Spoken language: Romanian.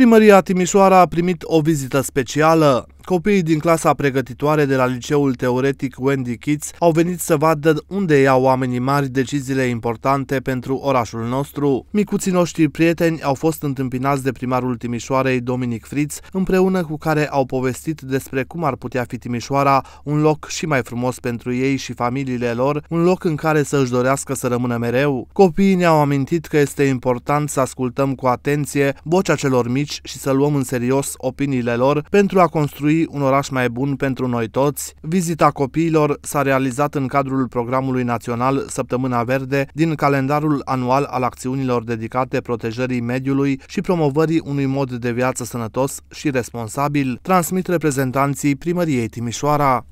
Primăria Timișoara a primit o vizită specială. Copiii din clasa pregătitoare de la liceul teoretic Wendy Kids au venit să vadă unde iau oamenii mari deciziile importante pentru orașul nostru. Micuții noștri prieteni au fost întâmpinați de primarul Timișoarei, Dominic Fritz, împreună cu care au povestit despre cum ar putea fi Timișoara un loc și mai frumos pentru ei și familiile lor, un loc în care să își dorească să rămână mereu. Copiii ne-au amintit că este important să ascultăm cu atenție vocea celor mici și să luăm în serios opiniile lor pentru a construi un oraș mai bun pentru noi toți, vizita copiilor s-a realizat în cadrul programului național Săptămâna Verde din calendarul anual al acțiunilor dedicate protejării mediului și promovării unui mod de viață sănătos și responsabil, transmit reprezentanții primăriei Timișoara.